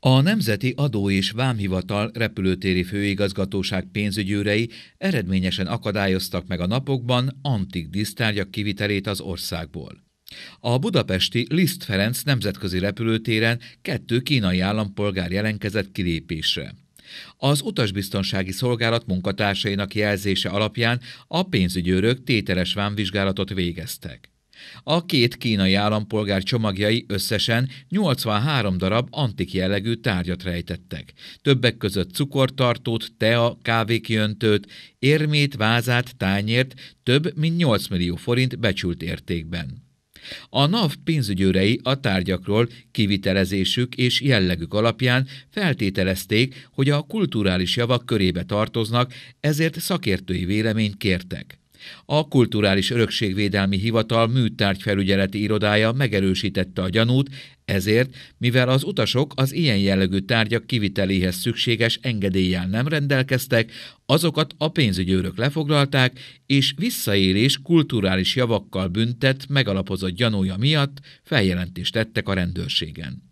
A Nemzeti Adó és Vámhivatal repülőtéri főigazgatóság pénzügyőrei eredményesen akadályoztak meg a napokban antik dísztárgyak kivitelét az országból. A budapesti Liszt Ferenc nemzetközi repülőtéren kettő kínai állampolgár jelentkezett kilépésre. Az utasbiztonsági szolgálat munkatársainak jelzése alapján a pénzügyőrök tételes vámvizsgálatot végeztek. A két kínai állampolgár csomagjai összesen 83 darab antik jellegű tárgyat rejtettek. Többek között cukortartót, tea, kávékiöntőt, érmét, vázát, tányért, több mint 8 millió forint becsült értékben. A NAV pénzügyőrei a tárgyakról kivitelezésük és jellegük alapján feltételezték, hogy a kulturális javak körébe tartoznak, ezért szakértői véleményt kértek. A Kulturális Örökségvédelmi Hivatal műtárgyfelügyeleti irodája megerősítette a gyanút, ezért, mivel az utasok az ilyen jellegű tárgyak kiviteléhez szükséges engedéllyel nem rendelkeztek, azokat a pénzügyőrök lefoglalták, és visszaélés kulturális javakkal büntet, megalapozott gyanúja miatt feljelentést tettek a rendőrségen.